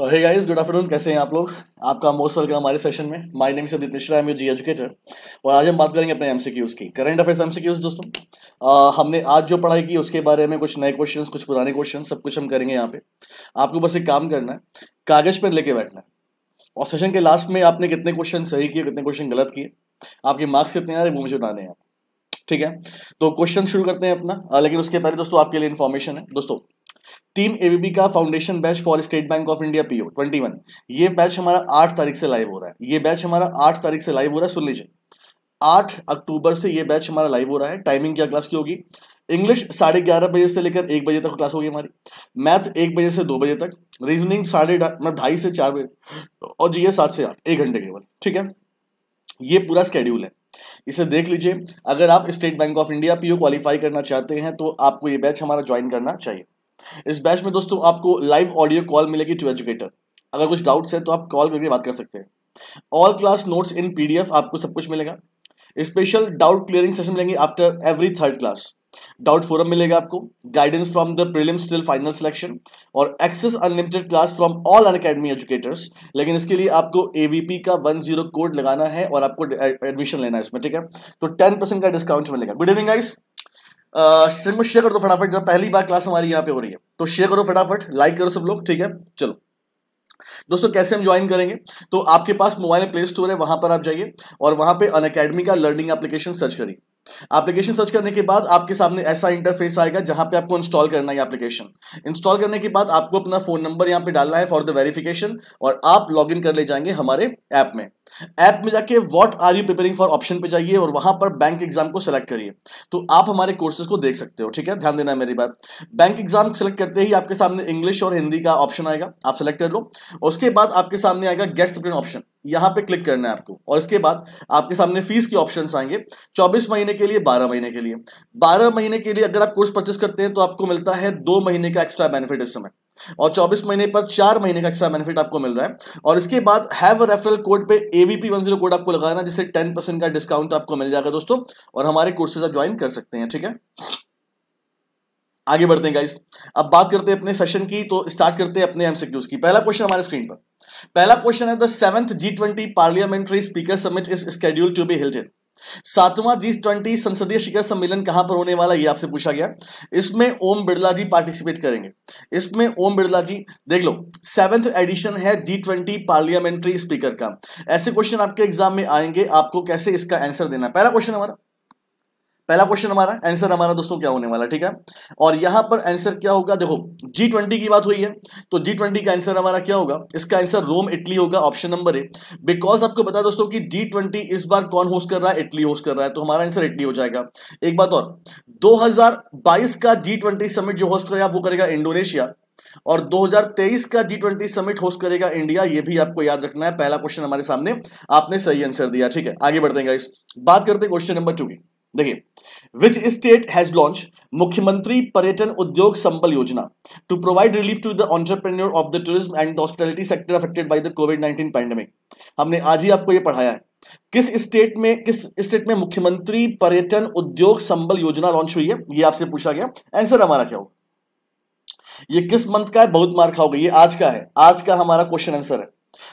Hey guys good afternoon कैसे हैं आप लोग आपका मोस्ट वेलकम हमारे सेशन में my name is Abhi Mishra M G educator और आज हम बात करेंगे अपने एमसीक्यूज की करंट अफेयर्स एमसीक्यूज दोस्तों आ, हमने आज जो पढ़ाई की उसके बारे में कुछ नए क्वेश्चंस कुछ पुराने क्वेश्चन सब कुछ हम करेंगे यहाँ पे आपको बस एक काम करना है कागज पर लेके बैठना है और सेशन के लास्ट में आपने कितने क्वेश्चन सही किए कितने क्वेश्चन गलत किए आपके मार्क्स कितने आ रहे वो मुझे बताने हैं ठीक है तो क्वेश्चन शुरू करते हैं अपना लेकिन उसके पहले दोस्तों आपके लिए इन्फॉर्मेशन है दोस्तों टीम एबीबी का foundation batch for State bank of India PO one ये बैच हमारा आठ तारीख से लाइव हो रहा है ये बैच हमारा आठ तारीख से लाइव हो रहा है सुन लीजिए आठ अक्टूबर से ये बैच हमारा लाइव हो रहा है टाइमिंग क्या क्लास की होगी इंग्लिश साढ़े ग्यारह बजे से लेकर एक बजे तक क्लास होगी हमारी मैथ एक बजे से दो बजे तक रीजनिंग साढ़े मतलब ढाई से चार बजे और जी सात से आठ एक घंटे केवल ठीक है ये पूरा स्केड्यूल है इसे देख लीजिए अगर आप State bank of India PO qualify करना चाहते हैं तो आपको ये बैच हमारा ज्वाइन करना चाहिए इस बैच में दोस्तों आपको लाइव ऑडियो कॉल मिलेगी टू एजुकेटर अगर कुछ डाउट्स है तो आप कॉल करके बात कर सकते हैं all class notes in PDF आपको सब कुछ मिलेगा स्पेशल डाउट क्लियरिंग सेशन मिलेंगे after every third class doubt forum मिलेगा आपको guidance from the prelims till final selection और access unlimited class from all Unacademy educators लेकिन इसके लिए आपको एवीपी का वन जीरो कोड लगाना है और आपको एडमिशन लेना है इसमें ठीक है तो टेन परसेंट का डिस्काउंट मिलेगा गुड इवनिंग गाइस स्ट्रीम को शेयर कर दो फटाफट जब पहली बार क्लास हमारी यहाँ पे हो रही है तो शेयर करो फटाफट लाइक करो सब लोग ठीक है चलो दोस्तों कैसे हम ज्वाइन करेंगे तो आपके पास मोबाइल में प्ले स्टोर है वहां पर आप जाइए और वहां पे अन अकेडमी का लर्निंग एप्लीकेशन सर्च करिए एप्लीकेशन सर्च करने के बाद आपके सामने ऐसा इंटरफेस आएगा जहां पे आपको इंस्टॉल करना है एप्लीकेशन इंस्टॉल करने के बाद आपको अपना फोन नंबर यहां पे डालना है फॉर द वेरिफिकेशन और आप लॉग कर ले जाएंगे हमारे ऐप में ऐप में जाके what are you preparing for option पे जाइए और वहां पर बैंक एग्जाम को सेलेक्ट करिए तो आप हमारे कोर्सेज को देख सकते हो ठीक है ध्यान देना है मेरी बात बैंक एग्जाम सेलेक्ट करते ही आपके सामने इंग्लिश और हिंदी का ऑप्शन आएगा आप सेलेक्ट कर लो उसके बाद आपके सामने आएगा गेट सेपरेट ऑप्शन यहाँ पे क्लिक करना है आपको और इसके बाद आपके सामने फीस के ऑप्शन आएंगे 24 महीने के लिए 12 महीने के लिए 12 महीने के लिए अगर आप कोर्स परचेस करते हैं तो आपको मिलता है दो महीने का एक्स्ट्रा बेनिफिट इस समय और 24 महीने पर चार महीने का एक्स्ट्रा बेनिफिट आपको मिल रहा है और इसके बाद हैव अ रेफरल कोड पे एवीपी वन जीरो कोड आपको लगाना जिससे 10 परसेंट का डिस्काउंट आपको मिल जाएगा दोस्तों और हमारे कोर्सेज आप ज्वाइन कर सकते हैं ठीक है आगे बढ़ते हैं गाइस अब बात करते हैं अपने सेशन की तो स्टार्ट करते हैं अपने एमसीक्यूज की पहला क्वेश्चन हमारे स्क्रीन पर पहला क्वेश्चन है the seventh G twenty parliamentary speaker summit is scheduled to be held in सातवां जी ट्वेंटी संसदीय शिखर सम्मेलन कहां पर होने वाला ये आपसे पूछा गया इसमें ओम बिरला जी पार्टिसिपेट करेंगे इसमें ओम बिरला जी देख लो सेवेंथ एडिशन है जी ट्वेंटी पार्लियामेंट्री स्पीकर का ऐसे क्वेश्चन आपके एग्जाम में आएंगे आपको कैसे इसका आंसर देना पहला क्वेश्चन हमारा पहला क्वेश्चन हमारा आंसर हमारा दोस्तों क्या होने वाला ठीक है और यहाँ पर आंसर क्या होगा देखो जी ट्वेंटी की बात हुई है तो जी ट्वेंटी का आंसर हमारा क्या होगा इसका आंसर रोम इटली होगा ऑप्शन नंबर ए बिकॉज आपको बता दोस्तों कि जी ट्वेंटी इस बार कौन होस्ट कर रहा है इटली होस्ट कर रहा है तो हमारा आंसर इटली हो जाएगा एक बात और दो का जी ट्वेंटी समिट जो होस्ट करेगा वो करेगा इंडोनेशिया और 2023 का जी ट्वेंटी समिट होस्ट करेगा इंडिया ये भी आपको याद रखना है पहला क्वेश्चन हमारे सामने आपने सही आंसर दिया ठीक है आगे बढ़ते हैं बात करते हैं क्वेश्चन नंबर टू की देखिए विच स्टेट हैज लॉन्च मुख्यमंत्री पर्यटन Udyog Sambal Yojana to provide relief to the entrepreneur of the tourism and hospitality sector affected by the COVID nineteen pandemic हमने आज ही आपको ये पढ़ाया है किस स्टेट में किस स्टेट में मुख्यमंत्री पर्यटन उद्योग संबल योजना लॉन्च हुई है ये आपसे पूछा गया आंसर हमारा क्या हो ये किस मंथ का है बहुत मार्क होगा ये आज का है आज का हमारा क्वेश्चन आंसर है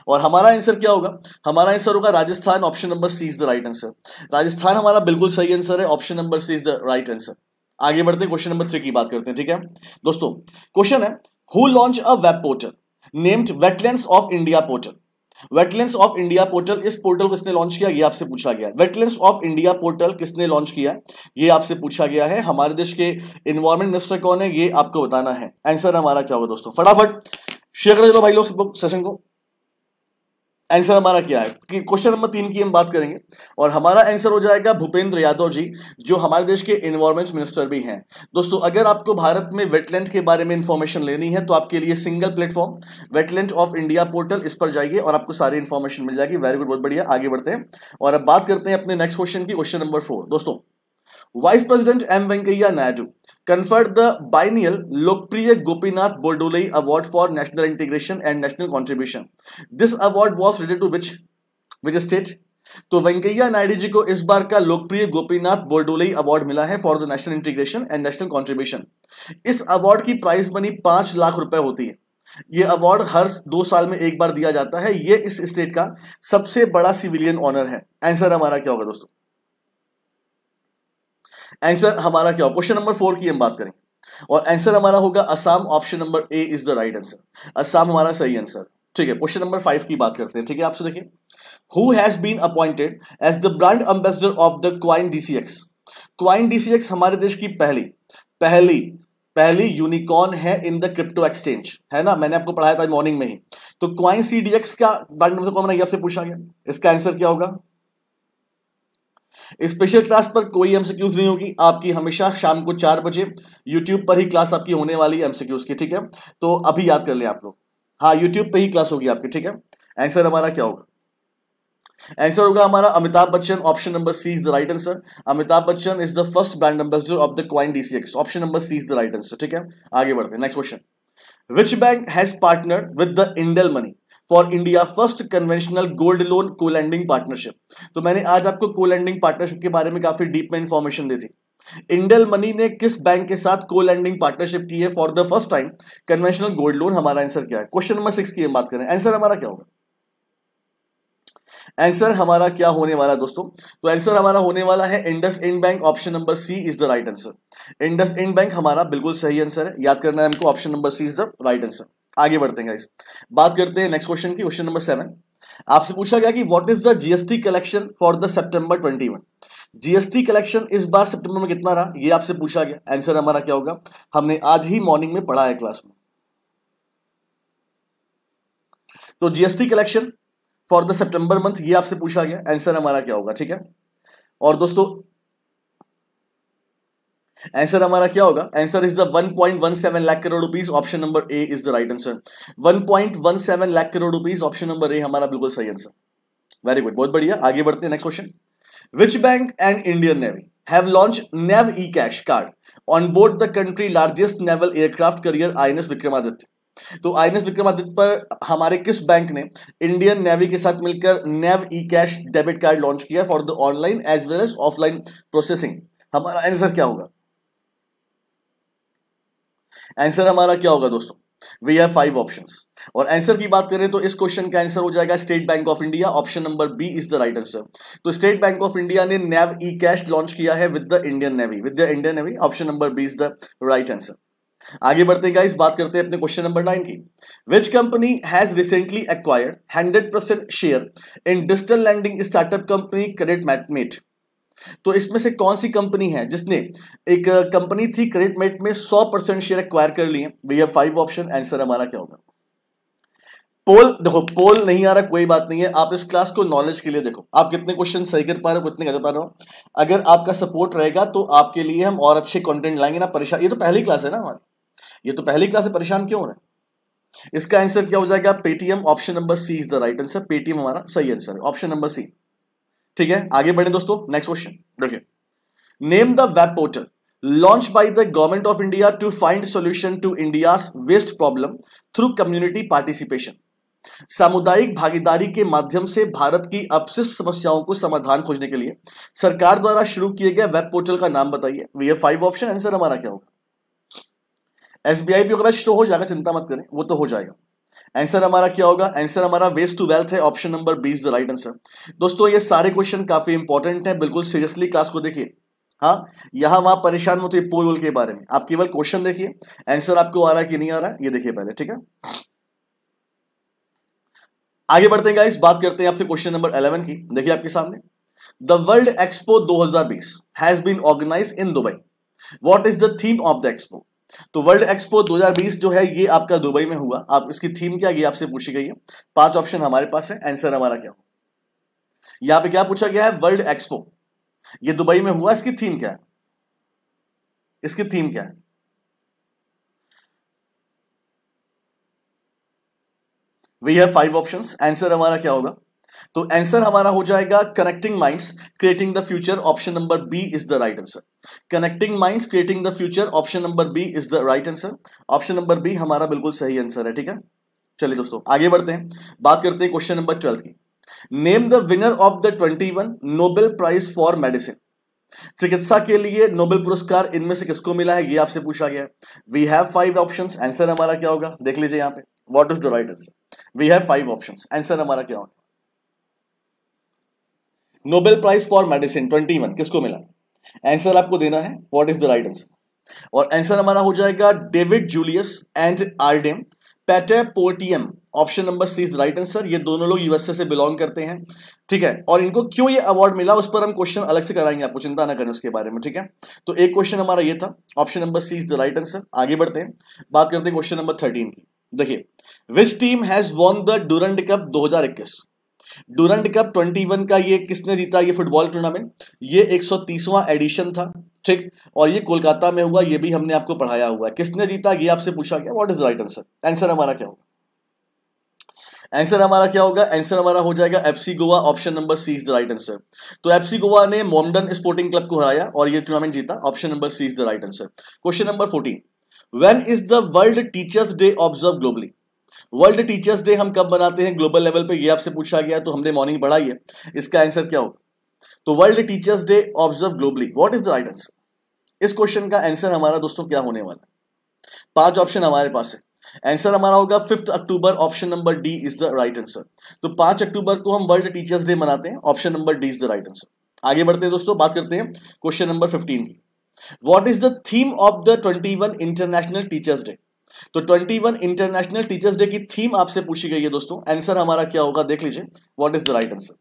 और हमारा आंसर क्या होगा हमारा आंसर होगा Rajasthan option number C is the right answer Rajasthan हमारा बिल्कुल सही आंसर है option number C is the right answer आगे बढ़ते हैं क्वेश्चन नंबर थ्री की बात करते हैं ठीक है दोस्तों क्वेश्चन है who launch a web portal named wetland of India portal wetland of India portal इस पोर्टल को किसने लॉन्च किया ये आपसे पूछा गया वेटलैंड ऑफ इंडिया पोर्टल किसने लॉन्च किया ये आपसे पूछा गया है हमारे देश के इन्वायरमेंट मिनिस्टर कौन है ये आपको बताना है आंसर हमारा क्या होगा दोस्तों फटाफट शेयर कर चलो भाई लोग सेशन को आंसर हमारा क्या है कि क्वेश्चन नंबर तीन की हम बात करेंगे और हमारा आंसर हो जाएगा भूपेंद्र यादव जी जो हमारे देश के इन्वायरमेंट मिनिस्टर भी हैं दोस्तों अगर आपको भारत में वेटलैंड के बारे में इंफॉर्मेशन लेनी है तो आपके लिए single platform wetland of India portal इस पर जाइए और आपको सारी इन्फॉर्मेशन मिल जाएगी वेरी गुड बहुत बढ़िया आगे बढ़ते हैं और अब बात करते हैं अपने नेक्स्ट क्वेश्चन की क्वेश्चन नंबर फोर दोस्तों vice president M Venkaiah Naidu conferred the biennial Lokpriya Gopinath Bordoloi award for national integration and national contribution this award was related to which which state तो वेंकैया नायडू जी को इस बार का लोकप्रिय गोपीनाथ बोर्डोलई अवार्ड मिला है for the national integration and national contribution इस award की प्राइस मनी पांच लाख रुपए होती है यह अवार्ड हर दो साल में एक बार दिया जाता है यह इस स्टेट का सबसे बड़ा सिविलियन ऑनर है आंसर हमारा क्या होगा दोस्तों आंसर हमारा क्या हो क्वेश्चन नंबर फोर की हम बात करें और आंसर हमारा होगा Assam option number A is the right answer Assam हमारा सही आंसर ठीक है क्वेश्चन नंबर फाइव की बात करते हैं ठीक है आपसे देखिए who has been appointed as the brand ambassador of the CoinDCX CoinDCX हमारे देश की पहली पहली पहली यूनिकॉर्न है इन द क्रिप्टो एक्सचेंज है ना मैंने आपको पढ़ाया था मॉर्निंग में ही तो क्वाइन सी डी एक्स का ब्रांड नंबर कौन बनाइए आपसे पूछा गया इसका आंसर क्या होगा स्पेशल क्लास पर कोई एमसीक्यूज नहीं होगी आपकी हमेशा शाम को चार बजे यूट्यूब पर ही क्लास आपकी होने वाली एमसीक्यूज की ठीक है तो अभी याद कर लें आप लोग हाँ यूट्यूब पर ही क्लास होगी आपकी ठीक है आंसर हमारा क्या होगा आंसर होगा हमारा Amitabh Bachchan option number C is the right answer Amitabh Bachchan is the first brand ambassador of the CoinDCX option number C is the right answer ठीक है आगे बढ़ते हैं next question which bank has partner with the Indel money for India first conventional gold loan को lending partnership तो मैंने आज आपको को लैंडिंग पार्टनरशिप के बारे में काफी डीप में इंफॉर्मेशन दी थी इंडल मनी ने किस बैंक के साथ को लैंडिंग पार्टनरशिप की है for the first time conventional gold loan हमारा आंसर क्या है क्वेश्चन नंबर सिक्स की हम बात करें आंसर हमारा क्या होगा आंसर हमारा क्या होने वाला है दोस्तों तो आंसर हमारा होने वाला है IndusInd bank option number C is the right answer IndusInd bank हमारा बिल्कुल सही आंसर है याद करना है हमको option number C is the right answer आगे बढ़ते हैं बात करते हैं नेक्स्ट क्वेश्चन की क्वेश्चन नंबर सेवन आपसे पूछा गया कि what is the GST collection for the September 21 GST collection इस बार सितंबर में कितना रहा ये आपसे पूछा गया आंसर हमारा क्या होगा हमने आज ही मॉर्निंग में पढ़ा है क्लास में तो GST collection for the September month ये आपसे पूछा गया आंसर हमारा क्या होगा ठीक है और दोस्तों आंसर हमारा क्या होगा answer is the 1.17 lakh crore rupees option number A is the right answer 1.17 lakh crore rupees option number A हमारा बिल्कुल सही आंसर वेरी गुड बहुत बढ़िया आगे बढ़ते हैं next question which bank and Indian navy have launch nav e cash card on board the country largest naval aircraft carrier I Vikramaditya तो INS Vikramaditya पर हमारे किस बैंक ने इंडियन नेवी के साथ मिलकर nav e cash debit card launch किया for the online as well as offline processing हमारा आंसर क्या होगा आंसर हमारा क्या होगा दोस्तों वी हैव फाइव ऑप्शन और आंसर की बात करें तो इस क्वेश्चन का आंसर हो जाएगा State bank of India option number B is the right answer तो स्टेट बैंक ऑफ इंडिया ने नैव ई कैश लॉन्च किया है with the Indian navy with the Indian navy option number B is the right answer आगे बढ़ते हैं guys बात करते हैं अपने क्वेश्चन नंबर नाइन की which company has recently acquired hundred percent share in digital lending startup company CreditMate तो इसमें से कौन सी कंपनी है जिसने एक कंपनी थी क्रेडिट मेट में सौ परसेंट शेयर एक्वायर कर लिए भैया फाइव ऑप्शन आंसर हमारा क्या होगा पोल देखो पोल नहीं आ रहा कोई बात नहीं है आप इस क्लास को नॉलेज के लिए देखो आप कितने क्वेश्चन सही कर पा रहे हो कितने कर पा रहे हो अगर आपका सपोर्ट रहेगा तो आपके लिए हम और अच्छे कॉन्टेंट लाएंगे ना परेशान ये तो पहली क्लास है ना हमारी ये तो पहली क्लास है परेशान क्यों हो रहे इसका आंसर क्या हो जाएगा Paytm option number C is the right answer Paytm हमारा सही आंसर है ऑप्शन नंबर सी ठीक है आगे बढ़े दोस्तों नेक्स्ट क्वेश्चन देखिए name the web portal launch by the government of India to find solution to India waste problem through community participation सामुदायिक भागीदारी के माध्यम से भारत की अपशिष्ट समस्याओं को समाधान खोजने के लिए सरकार द्वारा शुरू किए गए वेब पोर्टल का नाम बताइए वी फाइव ऑप्शन आंसर हमारा क्या होगा एसबीआई भी अगर शो हो जाएगा चिंता मत करें वो तो हो जाएगा आंसर हमारा क्या होगा आंसर हमारा वेस्ट टू वेल्थ है option number B is the right answer दोस्तों ये सारे क्वेश्चन काफी इंपॉर्टेंट है बिल्कुल सीरियसली क्लास को देखिए हाँ यहां वहां परेशान मत होते पोल वोल के बारे में आप केवल क्वेश्चन देखिए आंसर आपको आ रहा है कि नहीं आ रहा है ये देखिए पहले ठीक है आगे बढ़ते हैं गाइस बात करते हैं आपसे क्वेश्चन नंबर 11 की देखिए आपके सामने the world expo 2020 has been organize in Dubai what is the theme of the expo तो वर्ल्ड एक्सपो 2020 जो है ये आपका दुबई में हुआ आप इसकी थीम क्या ये आपसे पूछी गई है पांच ऑप्शन हमारे पास है आंसर हमारा क्या यहां यहाँ पे क्या पूछा गया है वर्ल्ड एक्सपो ये दुबई में हुआ इसकी थीम क्या है इसकी थीम क्या है we have five options answer हमारा क्या होगा तो आंसर हमारा हो जाएगा connecting minds creating the future option number B is the right answer connecting minds creating the future option number B is the right answer option number B हमारा बिल्कुल सही आंसर है ठीक है चलिए दोस्तों आगे बढ़ते हैं बात करते हैं क्वेश्चन नंबर ट्वेल्थ की name the winner of the twenty one Nobel prize for medicine चिकित्सा के लिए नोबेल पुरस्कार इनमें से किसको मिला है ये आपसे पूछा गया we have five option answer हमारा क्या होगा देख लीजिए यहां पे what is the right answer we have five option answer हमारा क्या होगा Nobel prize for medicine one किसको मिला आंसर आपको देना है what is the right answer और आंसर हमारा हो जाएगा David Julius and Ardem Patapoutian option number C is right answer ये दोनों लोग यूएसए से बिलोंग करते हैं ठीक है और इनको क्यों ये अवार्ड मिला उस पर हम क्वेश्चन अलग से कराएंगे आपको चिंता ना करें उसके बारे में ठीक है तो एक क्वेश्चन हमारा ये था option number C is the right answer आगे बढ़ते हैं बात करते हैं क्वेश्चन नंबर थर्टीन की देखिए which team has won the Durand cup इक्कीस डूरंड कप 21 का ये किसने जीता ये फुटबॉल टूर्नामेंट ये 130वां एडिशन था ठीक और ये कोलकाता में हुआ ये भी हमने आपको पढ़ाया हुआ है किसने जीता ये आपसे पूछा गया what is right answer answer हमारा क्या होगा आंसर हमारा क्या होगा आंसर हमारा हो जाएगा FC Goa option number C is the right answer तो एफसी गोवा ने मोमडन स्पोर्टिंग क्लब को हराया और ये टूर्नामेंट जीता option number C is the right answer question number fourteen when is the world teachers day observe globally world teachers day हम कब मनाते हैं ग्लोबल लेवल पे ये आपसे पूछा गया तो हमने मॉर्निंग पढ़ाई है इसका आंसर क्या होगा तो world teachers day observe globally what is the right answer इस क्वेश्चन का आंसर हमारा दोस्तों क्या होने वाला है पांच ऑप्शन हमारे पास है आंसर हमारा होगा fifth October option number D is the right answer तो पांच अक्टूबर को हम वर्ल्ड टीचर्स डे मनाते हैं option number D is the right answer आगे बढ़ते हैं दोस्तों बात करते हैं क्वेश्चन नंबर फिफ्टीन की what is the theme of the twenty international teachers day तो 21 इंटरनेशनल टीचर्स डे की थीम आपसे पूछी गई है दोस्तों आंसर हमारा क्या होगा देख लीजिए what is the right answer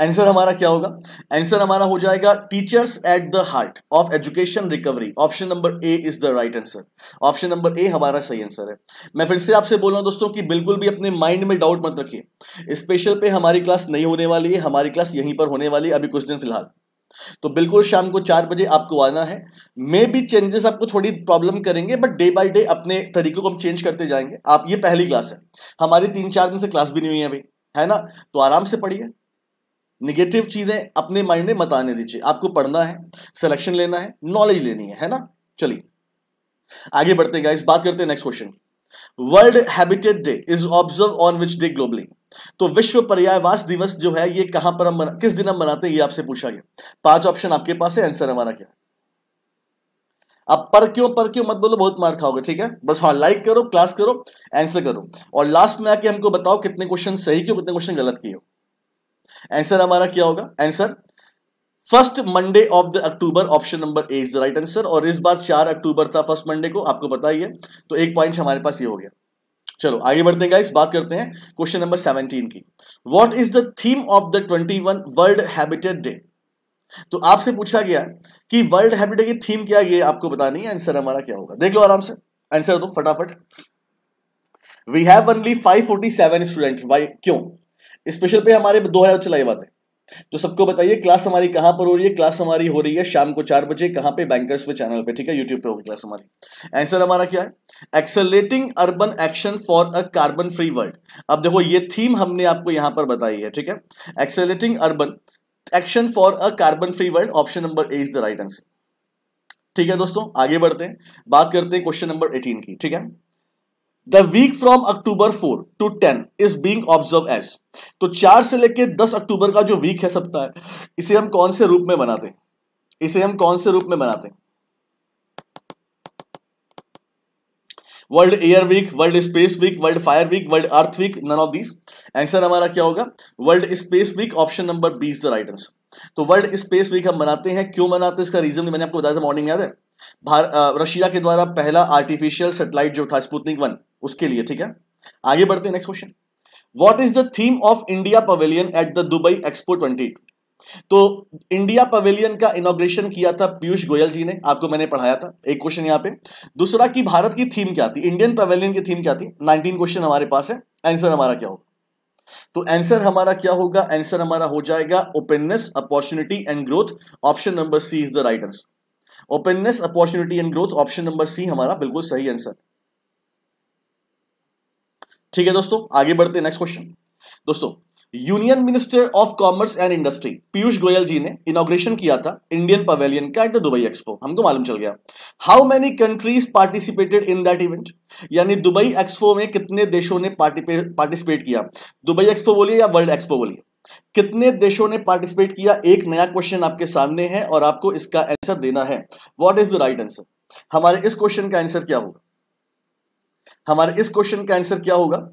answer हमारा क्या होगा आंसर हमारा हो जाएगा teachers at the heart of education recovery option number A is the right answer option number A हमारा सही आंसर है मैं फिर से आपसे बोल रहा हूं दोस्तों कि बिल्कुल भी अपने माइंड में डाउट मत रखिए स्पेशल पे हमारी क्लास नहीं होने वाली है हमारी क्लास यहीं पर होने वाली है अभी कुछ दिन फिलहाल तो बिल्कुल शाम को चार बजे आपको आना है मे भी चेंजेस आपको थोड़ी प्रॉब्लम करेंगे बट डे बाई डे अपने तरीकों को हम चेंज करते जाएंगे आप ये पहली क्लास है हमारी तीन चार दिन से क्लास भी नहीं हुई है अभी है ना तो आराम से पढ़िए निगेटिव चीज़ें अपने माइंड में मत आने दीजिए आपको पढ़ना है सिलेक्शन लेना है नॉलेज लेनी है है ना चलिए आगे बढ़ते गाइस बात करते हैं next question world habitat day is observe on which day globally तो विश्व पर्यायवास दिवस जो है ये कहां पर हम मना, किस दिन हम मनाते हैं ये आपसे पूछा गया पांच ऑप्शन आपके पास है आंसर हमारा क्या अब पर क्यों पर क्यों मत बोलो बहुत मार खाओगे ठीक है बस हाँ लाइक करो क्लास करो आंसर करो और लास्ट में आके हमको बताओ कितने क्वेश्चन सही क्यों कितने क्वेश्चन गलत किए हो आंसर हमारा क्या होगा answer first Monday of the October option number A is the right answer और इस बार चार अक्टूबर था फर्स्ट मंडे को आपको बताइए तो एक पॉइंट हमारे पास ये हो गया चलो आगे बढ़ते हैं गाइस बात करते हैं क्वेश्चन नंबर 17 की what is the theme of the 21 world habitat day तो आपसे पूछा गया कि वर्ल्ड हैबिटेट की थीम क्या ये आपको बतानी है आंसर हमारा क्या होगा देख लो आराम से आंसर दो फटाफट वी हैव ओनली 547 स्टूडेंट भाई क्यों स्पेशल पे हमारे दो हजार चलाई बात है तो सबको बताइए क्लास हमारी कहां पर हो रही है क्लास हमारी हो रही है शाम को चार बजे कहां पे बैंकर्स पे चैनल पे ठीक है यूट्यूब पे होगी क्लास हमारी आंसर हमारा क्या है accelerating urban action for a carbon free world अब देखो ये थीम हमने आपको यहां पर बताई है ठीक है accelerating urban action for a carbon free world option number A is the right answer ठीक है दोस्तों आगे बढ़ते हैं बात करते हैं क्वेश्चन नंबर एटीन की ठीक है the week from October four to ten is being observe as तो चार से लेकर दस अक्टूबर का जो वीक है सप्ताह इसे हम कौन से रूप में बनाते हैं इसे हम कौन से रूप में बनाते हैं world air week world space week world fire week world earth week none of these answer हमारा क्या होगा world space week option number B is the right answer तो वर्ल्ड स्पेस वीक हम मनाते हैं क्यों मनाते हैं इसका रीजन मैंने आपको बताया था मॉर्निंग याद है रशिया के द्वारा पहला आर्टिफिशियल सेटेलाइट जो था स्पुतनिक वन उसके लिए ठीक है आगे बढ़ते हैं next question what is the theme of India pavilion at the Dubai expo twenty तो इंडिया पवेलियन का इनोग्रेशन किया था पीयूष गोयल जी ने आपको मैंने पढ़ाया था एक क्वेश्चन यहां पे दूसरा कि भारत की थीम क्या थी इंडियन पवेलियन की थीम क्या थी 19 क्वेश्चन हमारे पास है आंसर हमारा क्या होगा तो आंसर हमारा क्या होगा आंसर हमारा हो जाएगा openness opportunity and growth option number C is the right answer openness opportunity and growth option number C हमारा बिल्कुल सही आंसर है ठीक है दोस्तों आगे बढ़ते नेक्स्ट क्वेश्चन दोस्तों union minister of commerce and industry Piyush Goyal ji ने इनोग्रेशन किया था इंडियन पवेलियन का एट द दुबई एक्सपो हमको मालूम चल गया how many countries participated in that event यानी दुबई एक्सपो में कितने देशों ने पार्टिसिपेट किया दुबई एक्सपो बोलिए या वर्ल्ड एक्सपो बोलिए कितने देशों ने पार्टिसिपेट किया एक नया क्वेश्चन आपके सामने है और आपको इसका आंसर देना है what is the right answer हमारे इस क्वेश्चन का आंसर क्या होगा हमारे इस क्वेश्चन का आंसर क्या होगा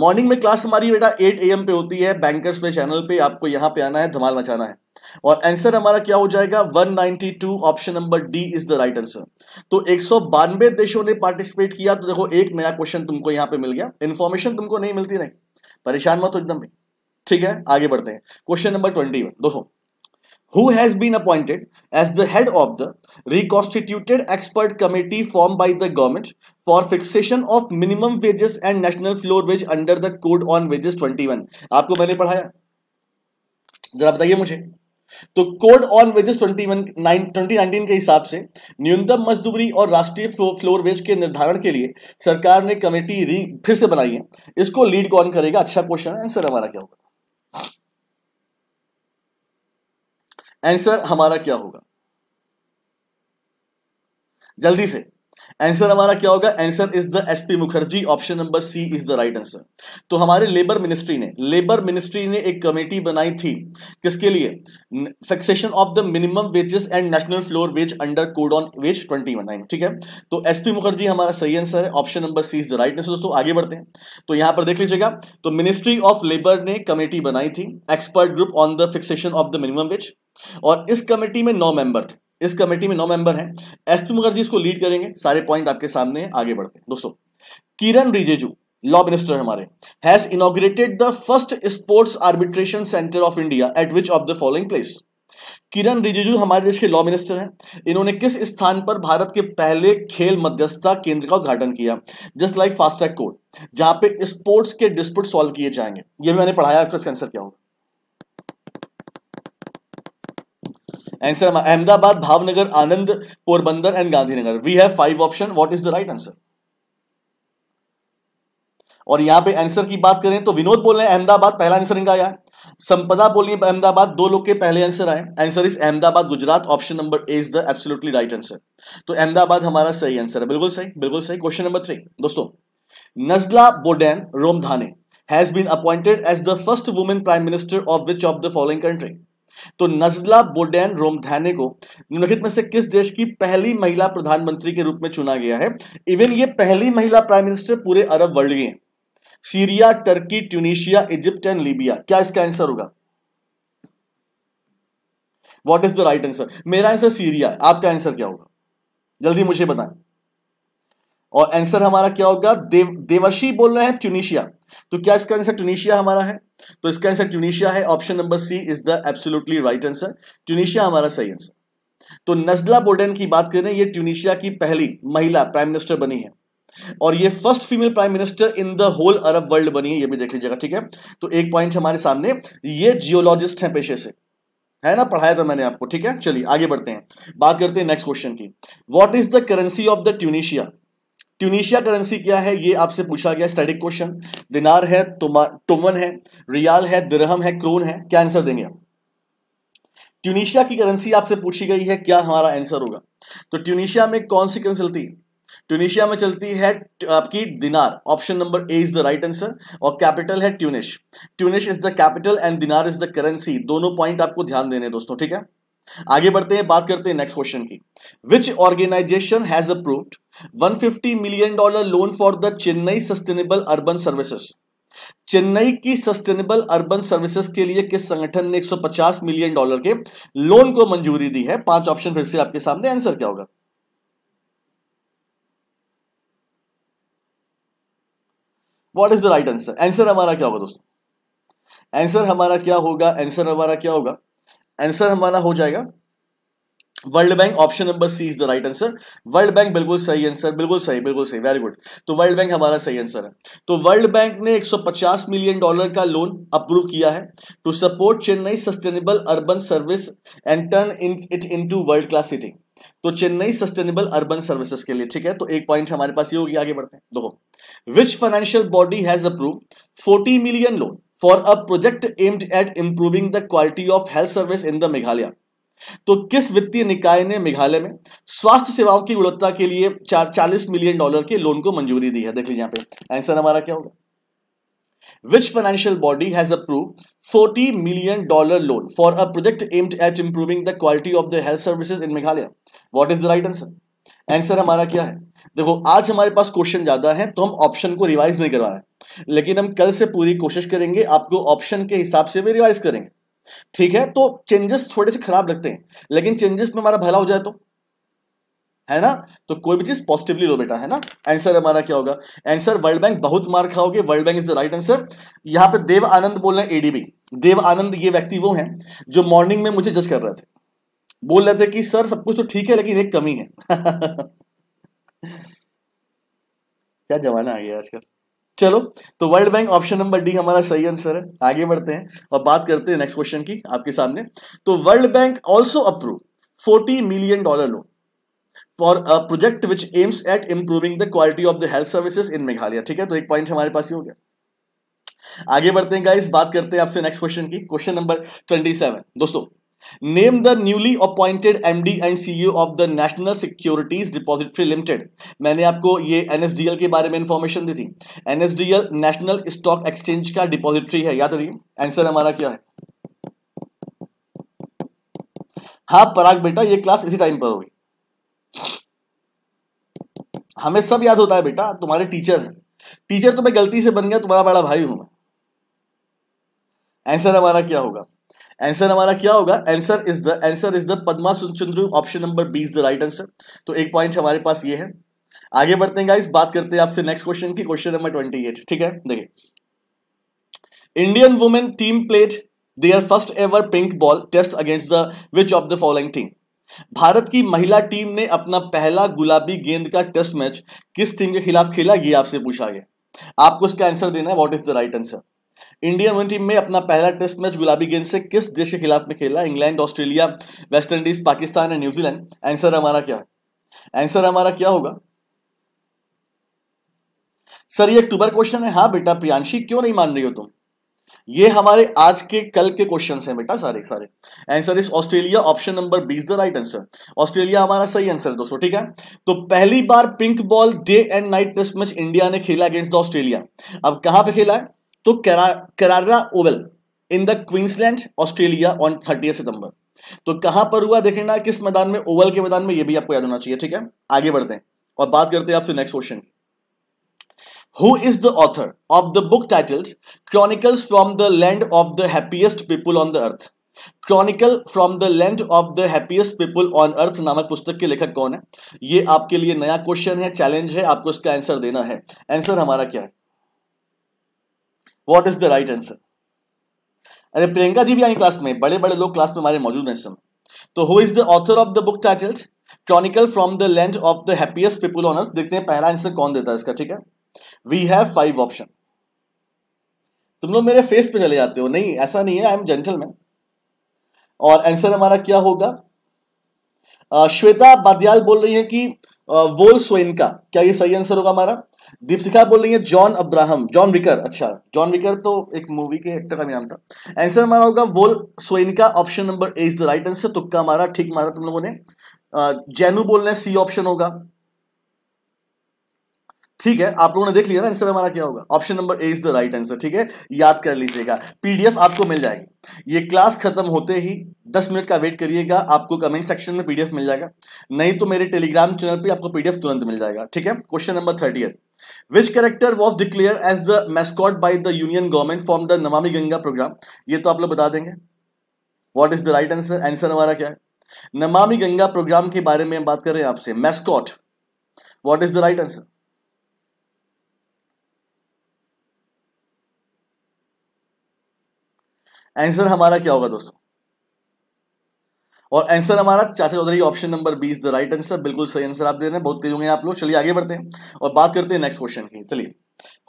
मॉर्निंग में क्लास हमारी बेटा 8 एम पे होती है बैंकर्स पे चैनल पे आपको यहां पे आना है धमाल मचाना है और आंसर हमारा क्या हो जाएगा 192 option number D is the right answer तो एक देशों ने पार्टिसिपेट किया तो देखो एक नया क्वेश्चन तुमको यहां पे मिल गया इन्फॉर्मेशन तुमको नहीं मिलती नहीं परेशान मत हो एकदम ठीक है आगे बढ़ते हैं क्वेश्चन नंबर ट्वेंटी वन दोस्तों who has been appointed as the head of the reconstituted expert committee formed by the government for fixation of minimum wages and national floor wage under the code on wages 21 aapko maine padhaya zara bataiye mujhe तो code on wages 21 2019 के हिसाब से न्यूनतम मजदूरी और राष्ट्रीय floor wage के निर्धारण के लिए सरकार ने कमेटी फिर से बनाई है इसको लीड कौन करेगा अच्छा क्वेश्चन आंसर हमारा क्या होगा आंसर हमारा क्या होगा जल्दी से आंसर हमारा क्या होगा answer is the SP Mukherjee option number C is the right answer तो हमारे लेबर मिनिस्ट्री ने लेबर मिनिस्ट्री ने एक कमेटी बनाई थी किसके लिए fixation of the minimum wages and national floor wage under code on wage twenty one ठीक है तो एसपी मुखर्जी हमारा सही आंसर है option number C is the right answer दोस्तों आगे बढ़ते हैं तो यहां पर देख लीजिएगा तो मिनिस्ट्री ऑफ लेबर ने कमेटी बनाई थी expert group on the fixation of the minimum wage और इस कमेटी में नौ मेंबर थे इस कमेटी में नौ मेंबर हैं एस पी मुखर्जी इसको लीड करेंगे सारे पॉइंट आपके सामने आगे बढ़ते हैं दोस्तों किरण रिजेजू लॉ मिनिस्टर हमारे has inaugurated the first sports arbitration centre of India at which of the following place Kiran Rijiju हमारे देश के लॉ मिनिस्टर हैं इन्होंने किस स्थान पर भारत के पहले खेल मध्यस्थता केंद्र का उद्घाटन किया just like fast track court जहां पे स्पोर्ट्स के डिस्प्यूट सॉल्व किए जाएंगे ये भी मैंने पढ़ाया आपका आंसर क्या होगा answer Ahmedabad Bhavnagar Anand Porbandar and Gandhinagar we have five option what is the right answer और यहां पे आंसर की बात करें तो विनोद बोल रहे हैं अहमदाबाद पहला आंसर इनका आया संपदा बोलिए अहमदाबाद दो लोग के पहले आंसर आए answer is Ahmedabad Gujarat option number A is the absolutely right answer तो अहमदाबाद हमारा सही आंसर है बिल्कुल सही बिल्कुल सही क्वेश्चन नंबर थ्री दोस्तों Najla Bouden Romdhane has been appointed as the first women prime minister of which of the following country तो नजला बोडेन रोमधैने को निम्नलिखित में से किस देश की पहली महिला प्रधानमंत्री के रूप में चुना गया है इवन ये पहली महिला प्राइम मिनिस्टर पूरे अरब वर्ल्ड की Syria Turkey Tunisia Egypt and Libya क्या इसका आंसर होगा what is the right answer मेरा आंसर सीरिया आपका आंसर क्या होगा जल्दी मुझे बताएं और आंसर हमारा क्या होगा देव देवशी बोल रहे हैं ट्यूनिशिया तो क्या इसका आंसर ट्यूनिशिया हमारा है तो इसका आंसर ट्यूनिशिया है option number C is the absolutely right answer Tunisia हमारा सही आंसर तो नजला बोडेन की बात करें ये ट्यूनिशिया की पहली महिला प्राइम मिनिस्टर बनी है और ये first female prime minister in the whole Arab world बनी है ये भी देख लीजिएगा ठीक है तो एक पॉइंट हमारे सामने ये जियोलॉजिस्ट हैं पेशे से है ना पढ़ाया था मैंने आपको ठीक है चलिए आगे बढ़ते हैं बात करते हैं नेक्स्ट क्वेश्चन की what is the currency of the Tunisia Tunisia currency क्या है ये आपसे पूछा गया स्टडी क्वेश्चन दिनार है टोमन है रियाल है दिरहम है क्रोन है क्या आंसर देंगे आप ट्यूनिशिया की करेंसी आपसे पूछी गई है क्या हमारा आंसर होगा तो ट्यूनिशिया में कौन सी करेंसी चलती है ट्यूनिशिया में चलती है आपकी dinar option number A is the right answer और कैपिटल है Tunis Tunis is the capital and dinar is the currency दोनों पॉइंट आपको ध्यान देने दोस्तों ठीक है आगे बढ़ते हैं बात करते हैं नेक्स्ट क्वेश्चन की which organisation has approved 150 million dollar loan for the Chennai sustainable urban services Chennai की सस्टेनेबल अर्बन सर्विसेज के लिए किस संगठन ने 150 मिलियन डॉलर के लोन को मंजूरी दी है पांच ऑप्शन फिर से आपके सामने आंसर क्या होगा what is the right answer answer हमारा क्या होगा दोस्तों आंसर हमारा क्या होगा आंसर हमारा क्या होगा आंसर हमारा हो जाएगा world bank option number C is the right answer world bank बिल्कुल सही आंसर बिल्कुल सही बिल्कुल सही वेरी गुड तो वर्ल्ड बैंक हमारा सही आंसर है तो वर्ल्ड बैंक ने 150 मिलियन डॉलर का लोन अप्रूव किया है to support Chennai sustainable urban service and turn in it into world class city तो चेन्नई सस्टेनेबल अर्बन सर्विसेज के लिए ठीक है तो एक पॉइंट हमारे पास ये होगी आगे बढ़ते हैं देखो which financial body has approve forty million loan for a project aimed at improving the quality of health service in the Meghalaya तो किस वित्तीय निकाय ने मेघालय में स्वास्थ्य सेवाओं की गुणवत्ता के लिए चालीस मिलियन डॉलर के लोन को मंजूरी दी है देख लीजिए पे आंसर हमारा क्या होगा Which financial body has approved $40 million loan for a project aimed at improving the quality of the health services in Meghalaya? What is the right answer? Answer हमारा क्या है देखो आज हमारे पास क्वेश्चन ज्यादा है तो हम ऑप्शन को रिवाइज नहीं करवा रहे हैं लेकिन हम कल से पूरी कोशिश करेंगे आपको ऑप्शन के हिसाब से भी रिवाइज करेंगे ठीक है तो चेंजेस थोड़े से खराब लगते हैं लेकिन चेंजेस में हमारा भला हो जाए तो है ना तो कोई भी चीज पॉजिटिवली लो बेटा है ना आंसर हमारा क्या होगा आंसर वर्ल्ड बैंक बहुत मार खाओगे world bank is the right answer यहां पे देव आनंद बोल रहे हैं एडीबी देव आनंद ये व्यक्ति वो हैं जो मॉर्निंग में मुझे जज कर रहे थे बोल रहे थे कि सर सब कुछ तो ठीक है लेकिन एक कमी है क्या जमाना आ गया आजकल चलो तो world bank option number D हमारा सही आंसर है आगे बढ़ते हैं और बात करते हैं नेक्स्ट क्वेश्चन की आपके सामने तो world bank also approve forty million dollar loan for a project which aims at improving the quality of the health services in Meghalaya ठीक है तो एक पॉइंट हमारे पास ही हो गया आगे बढ़ते हैं गाइस बात करते हैं आपसे नेक्स्ट क्वेश्चन की क्वेश्चन नंबर सेवन दोस्तों Name the newly appointed MD and CEO of the National Securities Depository Limited. मैंने आपको ये NSDL के बारे में इंफॉर्मेशन दी थी NSDL नेशनल स्टॉक एक्सचेंज का डिपॉजिटरी है याद रही आंसर हमारा क्या है हाँ पराग बेटा ये क्लास इसी टाइम पर होगी हमें सब याद होता है बेटा तुम्हारे टीचर है टीचर तो मैं गलती से बन गया तुम्हारा बड़ा भाई हूं मैं आंसर हमारा क्या होगा आंसर हमारा क्या होगा answer is the answer is the Padma Suchandra option number B is the right answer तो एक पॉइंट हमारे पास ये है आगे बढ़ते हैं गाइस बात करते हैं आपसे नेक्स्ट क्वेश्चन की क्वेश्चन नंबर ट्वेंटी एट ठीक है देखिए Indian women team played their first ever pink ball test against the which of the following team Bharat की महिला टीम ने अपना पहला गुलाबी गेंद का टेस्ट मैच किस टीम के खिलाफ खेला ये आपसे पूछा गया आपको इसका आंसर देना है what is the right answer Indian one team में अपना पहला टेस्ट मैच गुलाबी गेंद से किस देश के खिलाफ में खेला England Australia West Indies Pakistan and New Zealand answer हमारा क्या आंसर हमारा क्या होगा सर ये अक्टूबर क्वेश्चन है हाँ बेटा प्रियांशी क्यों नहीं मान रही हो तुम ये हमारे आज के कल के क्वेश्चन है बेटा सारे सारे answer is Australia option number B is the right answer Australia हमारा सही आंसर दोस्तों ठीक है तो पहली बार pink ball day and night test match India ने खेला अगेंस्ट द ऑस्ट्रेलिया अब कहां पे खेला है तो Carrara oval in the Queensland Australia on thirty सितंबर तो कहां पर हुआ देखना किस मैदान में ओवल के मैदान में यह भी आपको याद होना चाहिए ठीक है आगे बढ़ते हैं और बात करते हैं आपसे next question Who is the author of the book titled Chronicles from the Land of the Happiest People on the Earth? Chronicle from the land of the happiest people on earth नामक पुस्तक के लेखक कौन है ये आपके लिए नया क्वेश्चन है चैलेंज है आपको इसका आंसर देना है आंसर हमारा क्या है what is the right answer अरे प्रियंका जी भी आई क्लास में बड़े बड़े लोग क्लास में हमारे मौजूद हैं इस समय तो who is the author of the book titled chronicle from the land of the happiest people on earth देखते हैं पहला आंसर कौन देता है इसका ठीक है वी हैव फाइव ऑप्शन तुम लोग मेरे फेस पे चले जाते हो नहीं ऐसा नहीं है आई एम जेंटलमैन और आंसर हमारा क्या होगा श्वेता बादियाल बोल रही है कि वोल्सवेन का क्या ये सही आंसर होगा हमारा सिखा बोल रही है जॉन अब्राहम जॉन विकर अच्छा जॉन विकर तो एक मूवी के एक्टर का नाम था आंसर हमारा होगा वोल स्वेन का option number A is the right answer तुक्का हमारा ठीक मारा तुम लोगों ने जेनू बोल रहे हैं सी ऑप्शन होगा ठीक है आप लोगों ने देख लिया ना आंसर हमारा क्या होगा option number A is the right answer ठीक है याद कर लीजिएगा पीडीएफ आपको मिल जाएगी ये क्लास खत्म होते ही 10 मिनट का वेट करिएगा आपको कमेंट सेक्शन में पीडीएफ मिल जाएगा नहीं तो मेरे टेलीग्राम चैनल पे आपको पीडीएफ तुरंत मिल जाएगा ठीक है question number thirty which character was declared as the mascot by the union government form the Namami Ganga programme ये तो आप लोग बता देंगे what is the right answer answer हमारा क्या है नमामि गंगा प्रोग्राम के बारे में हम बात कर रहे हैं आपसे mascot what is the right answer answer हमारा क्या होगा दोस्तों और आंसर हमारा Chacha Chaudhary option number B is the right answer बिल्कुल सही आंसर आप दे रहे हैं बहुत तेज होंगे आप लोग चलिए आगे बढ़ते हैं और बात करते हैं नेक्स्ट क्वेश्चन की चलिए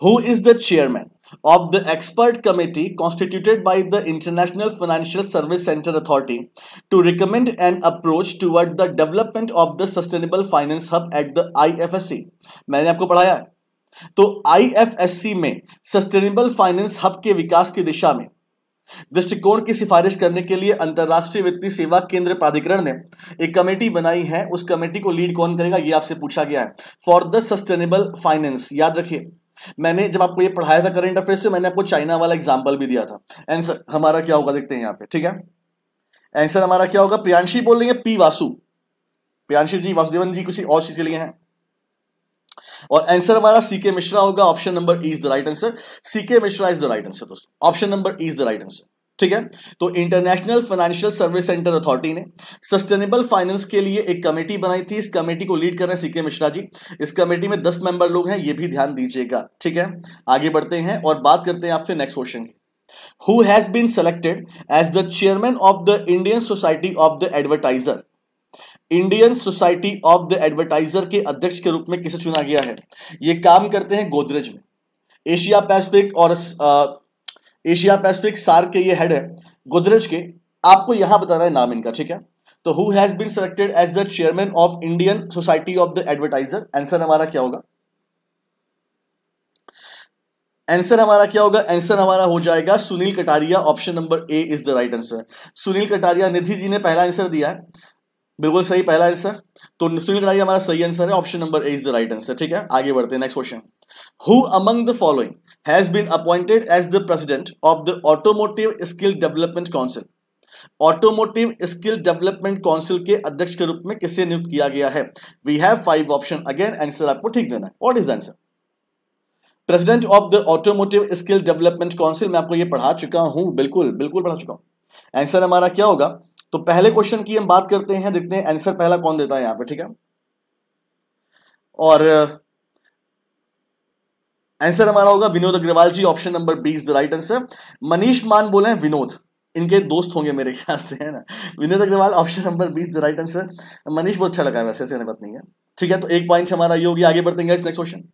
who is the chairman of the expert committee constituted by the international financial service centre authority to recommend an approach toward the development of the sustainable finance hub at the I मैंने आपको पढ़ाया तो आई में sustainable finance hub के विकास की दिशा में दृष्टिकोण की सिफारिश करने के लिए अंतरराष्ट्रीय वित्तीय सेवा केंद्र प्राधिकरण ने एक कमेटी बनाई है उस कमेटी को लीड कौन करेगा यह आपसे पूछा गया है फॉर द सस्टेनेबल फाइनेंस याद रखिए मैंने जब आपको ये पढ़ाया था करंट अफेयर्स से मैंने आपको चाइना वाला एग्जाम्पल भी दिया था आंसर हमारा क्या होगा देखते हैं यहाँ पे ठीक है आंसर हमारा क्या होगा प्रियांशी बोल रही है पी वासु प्रियांशी जी वासुदेवन जी किसी और चीज के लिए हैं और आंसर हमारा सीके मिश्रा होगा option number is the right answer CK Mishra is the right answer दोस्तों option number is the right answer ठीक है तो international financial service centre authority ने सस्टेनेबल फाइनेंस के लिए एक कमेटी बनाई थी इस कमेटी को लीड कर रहे हैं सीके मिश्रा जी इस कमेटी में दस मेंबर लोग हैं ये भी ध्यान दीजिएगा ठीक है आगे बढ़ते हैं और बात करते हैं आपसे नेक्स्ट क्वेश्चन की who has been selected as the chairman of the Indian Society of the Advertiser Indian society of the advertiser के अध्यक्ष के रूप में किसे चुना गया है ये काम करते हैं गोदरेज में एशिया पैसिफिक और आ, एशिया पैसिफिक सार के ये हेड है गोदरेज के आपको यहां बताना है नाम इनका ठीक है तो who has been selected as the chairman of Indian society of the advertiser answer हमारा क्या होगा आंसर हमारा क्या होगा आंसर हमारा हो जाएगा Sunil Kataria option number A is the right answer Sunil Kataria Nidhi ji ने पहला आंसर दिया है बिल्कुल सही पहला आंसर तो सुनील कटारिया हमारा सही आंसर है option number A is the right answer ठीक है आगे बढ़ते हैं next question who among the following has been appointed as the president of the automotive skill development council automotive skill development council के अध्यक्ष के रूप में किसे नियुक्त किया गया है we have five option again answer आपको ठीक देना है what is the answer president of the automotive skill development council मैं आपको ये पढ़ा चुका हूं बिल्कुल बिल्कुल पढ़ा चुका हूं आंसर हमारा क्या होगा तो पहले क्वेश्चन की हम बात करते हैं देखते हैं आंसर पहला कौन देता है यहां पे ठीक है और आंसर uh, हमारा होगा Vinod Agarwal ji option number B is the right answer Manish Maan बोले हैं विनोद इनके दोस्त होंगे मेरे ख्याल से है ना Vinod Agarwal option number B is the right answer Manish बहुत अच्छा लगा है वैसे ऐसे बात नहीं है ठीक है तो एक पॉइंट हमारा ये होगी आगे बढ़ते हैं next question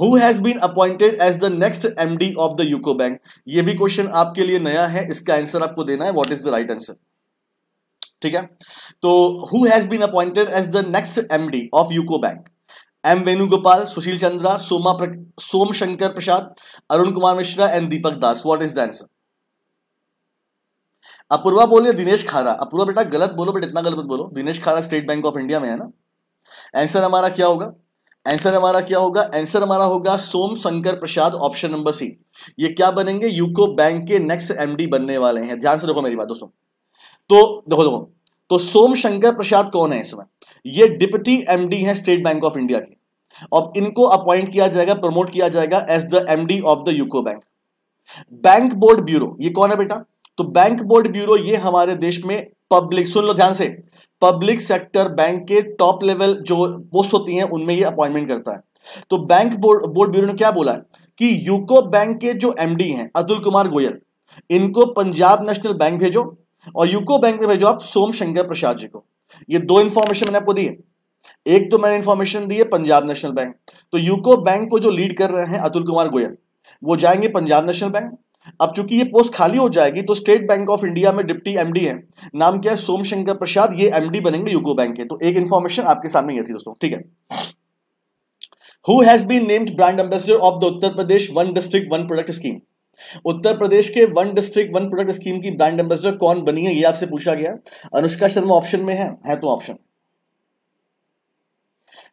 Who has been appointed as the next MD of the UCO bank ये भी क्वेश्चन आपके लिए नया है इसका आंसर आपको देना है what is the right answer ठीक है तो who has been appointed as the next MD of UCO bank M Venugopal Sushil Chandra Soma प्र... Som Shankar Prasad Arun Kumar Mishra and Deepak Das what is the answer Apoorva बोलिए दिनेश खारा अपूर्वा बेटा गलत बोलो बट इतना गलत बोलो दिनेश खारा स्टेट बैंक ऑफ इंडिया में है ना आंसर हमारा क्या होगा आंसर हमारा क्या होगा आंसर हमारा होगा Som Shankar Prasad option number C ये क्या बनेंगे यूको बैंक के नेक्स्ट एमडी बनने वाले हैं ध्यान से रखो मेरी बात दोस्तों तो देखो देखो तो सोम शंकर प्रसाद कौन है इसमें ये डिप्टी एमडी है स्टेट बैंक ऑफ इंडिया के और इनको अपॉइंट किया जाएगा प्रमोट किया जाएगा as the MD of the UCO bank bank board bureau ये कौन है बेटा तो बैंक बोर्ड ब्यूरो ये हमारे देश में पब्लिक सुन लो ध्यान से पब्लिक सेक्टर बैंक के टॉप लेवल जो पोस्ट होती हैं उनमें ये अपॉइंटमेंट करता है तो बैंक बोर्ड बोर्ड ब्यूरो ने क्या बोला है कि यूको बैंक के जो एमडी हैं अतुल कुमार गोयल इनको पंजाब नेशनल बैंक भेजो और यूको बैंक में भेजो आप सोम शंकर प्रसाद जी को ये दो इन्फॉर्मेशन मैंने आपको दी है एक तो मैंने इन्फॉर्मेशन दी है पंजाब नेशनल बैंक तो यूको बैंक को जो लीड कर रहे हैं अतुल कुमार गोयल वो जाएंगे पंजाब नेशनल बैंक अब चूंकि ये पोस्ट खाली हो जाएगी तो स्टेट बैंक ऑफ इंडिया में डिप्टी एमडी है नाम क्या है सोमशंकर प्रसाद ये एमडी बनेंगे यूको बैंक के तो एक इन्फॉर्मेशन आपके सामने ये थी दोस्तों ठीक है who has been named brand ambassador of the Uttar Pradesh one district one product scheme Uttar Pradesh के one district one product scheme की ब्रांड एम्बेसडर कौन बनी है ये आपसे पूछा गया अनुष्का शर्मा ऑप्शन में है है तो option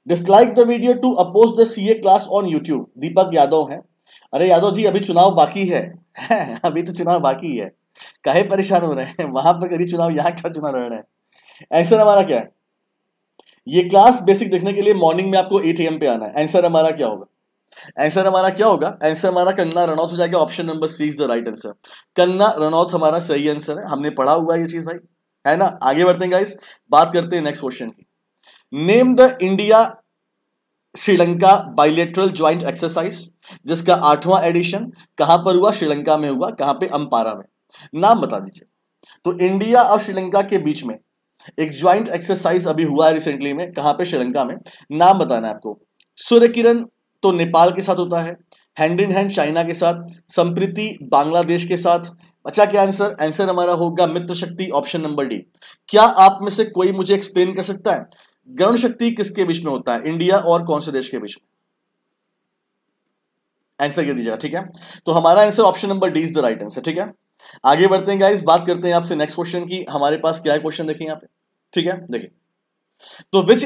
dislike the video to oppose the CA class on YouTube Deepak Yadav है अरे यादव जी अभी चुनाव बाकी है अभी तो चुनाव बाकी है कहे परेशान हो रहे हैं वहां पर करिए चुनाव यहाँ क्या चुनाव लड़ रहे हैं आंसर हमारा क्या है ये क्लास बेसिक देखने के लिए मॉर्निंग में आपको एट ए पे आना है आंसर हमारा क्या होगा आंसर हमारा क्या होगा आंसर हमारा कन्ना रनौत हो जाएगा option number C is the right answer Kangana Ranaut हमारा सही आंसर है हमने पढ़ा हुआ है ये चीज भाई है ना आगे बढ़ते हैं गाइस बात करते हैं नेक्स्ट क्वेश्चन की name the India Sri Lanka bilateral joint exercise जिसका आठवां एडिशन कहां पर हुआ श्रीलंका में हुआ कहां पे अंपारा में नाम बता दीजिए तो इंडिया और श्रीलंका के बीच में एक ज्वाइंट एक्सरसाइज अभी हुआ है रिसेंटली में कहां पे श्रीलंका में नाम बताना है आपको सूर्य किरण तो नेपाल के साथ होता है हैंड इन हैंड चाइना के साथ संप्रीति बांग्लादेश के साथ अच्छा क्या आंसर आंसर हमारा होगा मित्र शक्ति ऑप्शन नंबर डी क्या आप में से कोई मुझे एक्सप्लेन कर सकता है ग्रहण शक्ति किसके बीच में होता है इंडिया और कौन से देश के बीच में आंसर कर दीजिएगा ठीक है तो हमारा answer option number D is the right answer ठीक है आगे बढ़ते हैं गाइस बात करते हैं आपसे नेक्स्ट क्वेश्चन की हमारे पास क्या है क्वेश्चन देखिए यहां पे ठीक है देखिए तो विच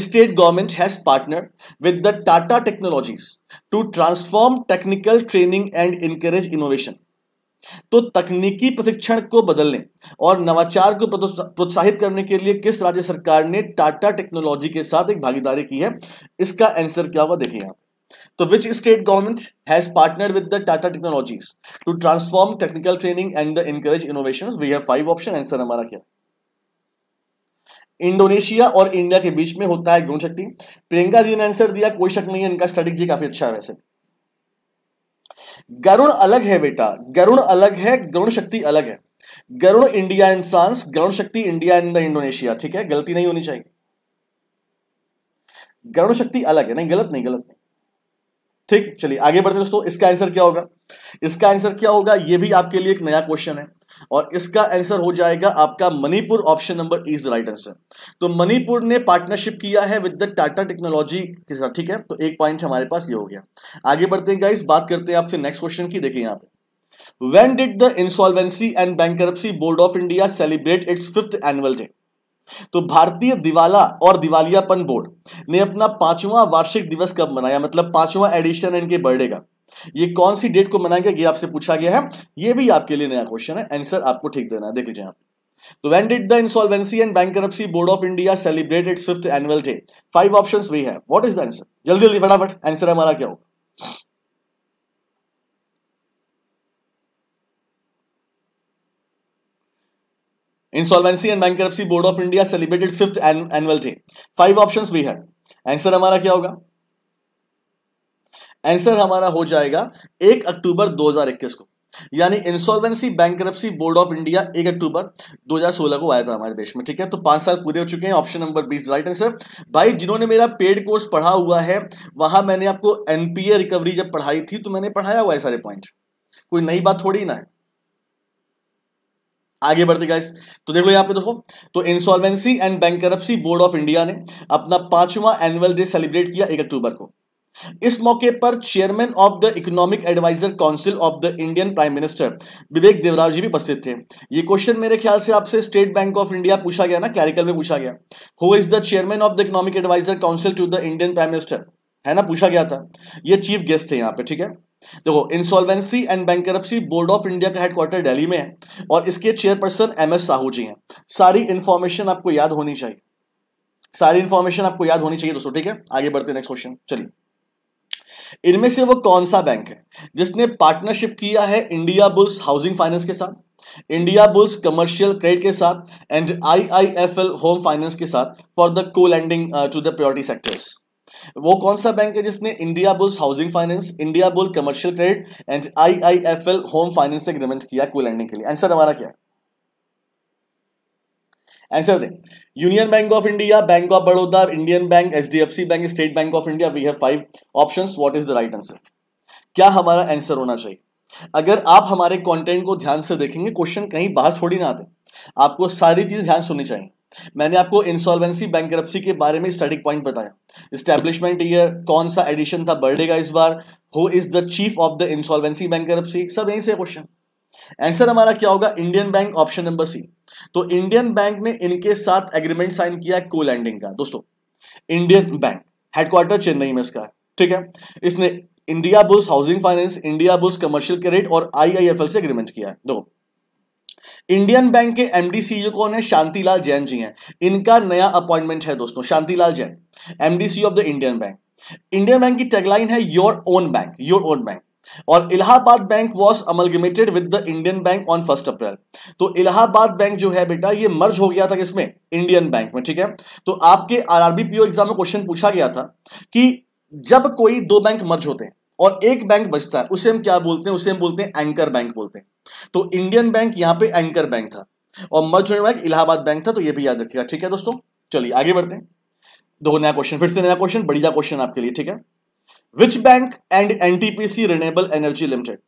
state government has partnered with the Tata Technologies to transform technical training and encourage innovation. तो तकनीकी प्रशिक्षण को बदलने और नवाचार को प्रोत्साहित करने के लिए किस राज्य सरकार ने टाटा टेक्नोलॉजी के साथ एक भागीदारी की है इसका आंसर क्या हुआ देखिए आप तो which state government has partner with the Tata technologies to transform technical training and the encourage innovation we have five option answer हमारा क्या इंडोनेशिया और इंडिया के बीच में होता है गुण शक्ति प्रियंका जी ने आंसर दिया कोई शक नहीं है इनका स्टडी जी काफी अच्छा है वैसे गरुण अलग है बेटा गरुण अलग है गरुण शक्ति अलग है Garuda India and France Garuda Shakti India and the Indonesia ठीक है गलती नहीं होनी चाहिए गरुण शक्ति अलग है नहीं गलत नहीं गलत नहीं ठीक चलिए आगे बढ़ते दोस्तों इसका आंसर क्या होगा इसका आंसर क्या होगा यह भी आपके लिए एक नया क्वेश्चन है और इसका आंसर हो जाएगा आपका Manipur option number is the right answer तो मणिपुर ने पार्टनरशिप किया है विद द टाटा टेक्नोलॉजी के साथ ठीक है तो एक पॉइंट हमारे पास ये हो गया आगे बढ़ते हैं गाइस बात करते हैं आपसे नेक्स्ट क्वेश्चन की देखिए यहाँ पे When did the insolvency and Bankruptcy board of India celebrate its fifth annual day तो भारतीय दिवाला और दिवालियापन बोर्ड ने अपना पांचवा वार्षिक दिवस कब मनाया मतलब पांचवा एडिशन इनके बर्थडे का ये कौन सी डेट को मनाया गया ये आपसे पूछा गया है ये भी आपके लिए नया क्वेश्चन है आंसर आपको ठीक देना है देख लीजिए आप हाँ। तो when did the insolvency and bank board of India celebrate its fifth annual day five option भी है वॉट इज द आंसर जल्दी जल्दी फटाफट आंसर हमारा क्या होगा insolvency and bank board of India celebrated fifth annual day five option भी है आंसर हमारा क्या होगा आंसर हमारा हो जाएगा एक अक्टूबर 2021 को यानी insolvency bankruptcy board of India एक अक्टूबर 2016 को आया था हमारे देश में ठीक है तो पांच साल पूरे हो चुके हैं option number B is right answer भाई जिन्होंने मेरा पेड कोर्स पढ़ा हुआ है वहां मैंने आपको एनपीए रिकवरी जब पढ़ाई थी तो मैंने पढ़ाया हुआ है सारे पॉइंट कोई नई बात थोड़ी ना है आगे बढ़ते गाइस तो देखो यहां पे देखो तो insolvency and bank board of India ने अपना पांचवा एनुअल डे सेलिब्रेट किया एक अक्टूबर को इस मौके पर chairman of the economic adviser council of the Indian prime minister Vivek Debroy ji भी उपस्थित थे ये क्वेश्चन मेरे ख्याल से आपसे स्टेट बैंक ऑफ इंडिया पूछा गया ना क्लैरिकल में पूछा गया who is the chairman of the economic adviser council to the Indian prime minister है ना पूछा गया था ये चीफ गेस्ट थे यहाँ पे ठीक है देखो insolvency and bank board of India का हेडक्वार्टर दिल्ली में है और इसके chairperson M S Sahu ji हैं सारी इंफॉर्मेशन आपको याद होनी चाहिए सारी इंफॉर्मेशन आपको याद होनी चाहिए दोस्तों ठीक है आगे बढ़ते नेक्स्ट क्वेश्चन चलिए इनमें से वो कौन सा बैंक है जिसने पार्टनरशिप किया है इंडिया बुल्स हाउसिंग फाइनेंस के साथ इंडिया बुल्स कमर्शियल क्रेडिट के साथ एंड आईआईएफएल होम फाइनेंस के साथ for the co lending to the priority sectors वो कौन सा बैंक है जिसने Indiabulls housing finance Indiabulls commercial credit and IIFL home finance से एग्रीमेंट किया को लैंडिंग के लिए आंसर हमारा क्या है ऐसे होते union bank of India bank of Baroda Indian bank H D F C bank state bank of India we have five option what is the right answer क्या हमारा आंसर होना चाहिए अगर आप हमारे कंटेंट को ध्यान से देखेंगे क्वेश्चन कहीं बाहर थोड़ी ना आते आपको सारी चीजें ध्यान सुननी चाहिए मैंने आपको इंसॉल्वेंसी बैंक के बारे में स्टडी पॉइंट बताया स्टैब्लिशमेंट ईयर कौन सा एडिशन था बर्थडे का इस बार who is the chief of the insolvency bank सब यहीं से क्वेश्चन आंसर हमारा क्या होगा Indian bank option number C तो इंडियन बैंक ने इनके साथ एग्रीमेंट साइन किया को लैंडिंग का दोस्तों इंडियन बैंक हेडक्वार्टर चेन्नई में इसका ठीक है इसने Indiabulls housing finance Indiabulls commercial credit और आईआईएफएल से एग्रीमेंट किया दो इंडियन बैंक के एमडी सीईओ e कौन है शांतिलाल जैन जी हैं इनका नया अपॉइंटमेंट है दोस्तों Shantilal Jain MDC of the Indian bank Indian bank की टेगलाइन है your own bank your own bank और Allahabad bank was amalgamated with the Indian bank on first April तो इलाहाबाद बैंक जो है बेटा ये मर्ज हो गया था किसमें इंडियन बैंक में ठीक है तो आपके पीओ एग्जाम में क्वेश्चन पूछा गया था कि जब कोई दो बैंक मर्ज होते हैं और एक बैंक बचता है उसे हम क्या बोलते हैं उसे हम बोलते हैं एंकर बैंक बोलते हैं तो इंडियन बैंक यहां पे एंकर बैंक था और मर्ज होने वाला इलाहाबाद बैंक था तो ये भी याद रखिएगा ठीक है दोस्तों चलिए आगे बढ़ते हैं दो नया क्वेश्चन फिर से नया क्वेश्चन बढ़िया क्वेश्चन आपके लिए ठीक है Which bank and NTPC Renewable Energy Limited?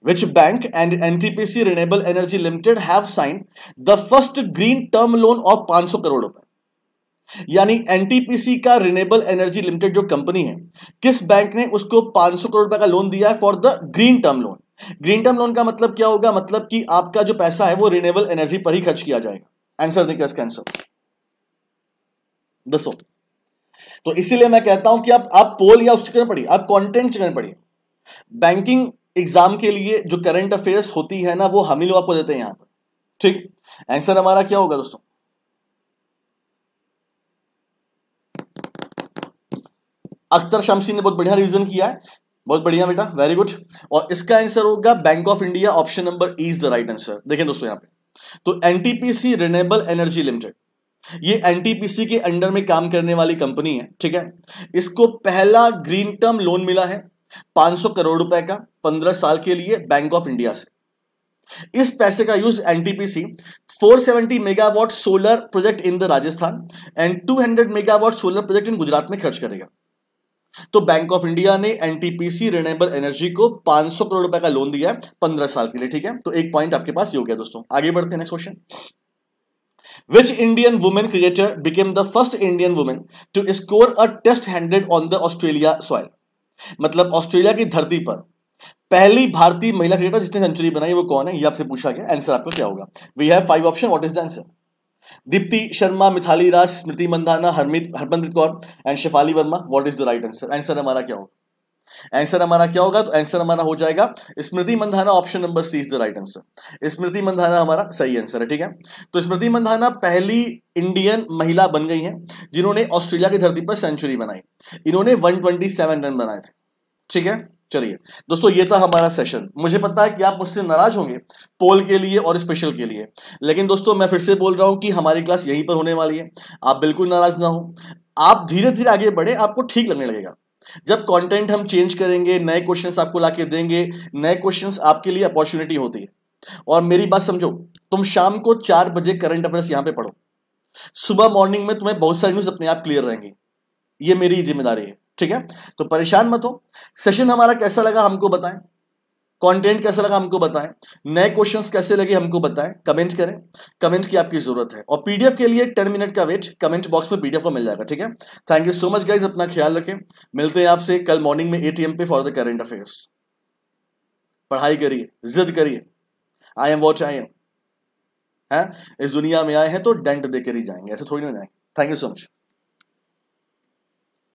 Which bank and NTPC Renewable Energy Limited have signed the first green term loan of 500 crore rupees यानी एनटीपीसी का रिनेबल एनर्जी लिमिटेड जो कंपनी है किस बैंक ने उसको 500 करोड़ रुपए का लोन दिया है for the green term loan green term loan का मतलब क्या होगा मतलब कि आपका जो पैसा है वो रिनेबल एनर्जी पर ही खर्च किया जाएगा आंसर देखिए इसका आंसर दसो तो इसीलिए मैं कहता हूं कि आप आप पोल या उसके करना पढ़िए आप कंटेंट चेक पढ़िए बैंकिंग एग्जाम के लिए जो करंट अफेयर्स होती है ना वो हम ही लोग आपको देते हैं यहां पर ठीक आंसर हमारा क्या होगा दोस्तों अख्तर शमसी ने बहुत बढ़िया रिविजन किया है बहुत बढ़िया बेटा वेरी गुड और इसका आंसर होगा bank of India option number is the right answer देखें दोस्तों यहां पे तो एनटीपीसी रिनेबल एनर्जी लिमिटेड ये एनटीपीसी के अंडर में काम करने वाली कंपनी है ठीक है इसको पहला ग्रीन टर्म लोन मिला है 500 करोड़ रुपए का 15 साल के लिए बैंक ऑफ इंडिया से इस पैसे का use NTPC 470 megawatt solar project in the Rajasthan and 200 megawatt solar project in Gujarat में खर्च करेगा तो बैंक ऑफ इंडिया ने एनटीपीसी रिन्यूएबल एनर्जी को 500 करोड़ रुपए का लोन दिया है 15 साल के लिए ठीक है तो एक पॉइंट आपके पास योग्य दोस्तों आगे बढ़ते हैं next question Which Indian woman cricketer became the first Indian woman to score a test handed on the Australia soil? मतलब ऑस्ट्रेलिया की धरती पर पहली भारतीय महिला क्रिकेटर जिसने सेंचुरी बनाई वो कौन है ये आपसे पूछा गया आंसर आपका क्या होगा we have five option what is the answer Deepti Sharma Mithali Raj Smriti Mandhana Harmeet Harmanpreet Kaur and Shafali Verma what is the right answer answer हमारा क्या होगा आंसर हमारा क्या होगा तो आंसर हमारा हो जाएगा Smriti Mandhana option number C is the right answer Smriti Mandhana हमारा सही आंसर है ठीक है तो स्मृति मंधाना पहली इंडियन महिला बन गई हैं जिन्होंने ऑस्ट्रेलिया की धरती पर सेंचुरी बनाई इन्होंने 127 रन बनाए थे ठीक है चलिए दोस्तों ये था हमारा सेशन मुझे पता है कि आप मुझसे नाराज होंगे पोल के लिए और स्पेशल के लिए लेकिन दोस्तों मैं फिर से बोल रहा हूं कि हमारी क्लास यहीं पर होने वाली है आप बिल्कुल नाराज ना हो आप धीरे धीरे आगे बढ़े आपको ठीक लगने लगेगा जब कंटेंट हम चेंज करेंगे नए क्वेश्चंस आपको ला के देंगे नए क्वेश्चंस आपके लिए अपॉर्चुनिटी होती है और मेरी बात समझो तुम शाम को चार बजे करंट अफेयर्स यहां पे पढ़ो सुबह मॉर्निंग में तुम्हें बहुत सारी न्यूज अपने आप क्लियर रहेंगी ये मेरी जिम्मेदारी है ठीक है तो परेशान मत हो सेशन हमारा कैसा लगा हमको बताएं कंटेंट कैसा लगा हमको बताएं नए क्वेश्चंस कैसे लगे हमको बताएं कमेंट करें कमेंट की आपकी जरूरत है और पीडीएफ के लिए टेन मिनट का वेट कमेंट बॉक्स में पीडीएफ को मिल जाएगा ठीक है thank you so much guys अपना ख्याल रखें मिलते हैं आपसे कल मॉर्निंग में एटीएम पे फॉर द करेंट अफेयर्स पढ़ाई करिए जिद करिए I am watch I am है इस दुनिया में आए हैं तो डेंट देकर ही जाएंगे ऐसे थोड़ी ना जाएंगे थैंक यू सो मच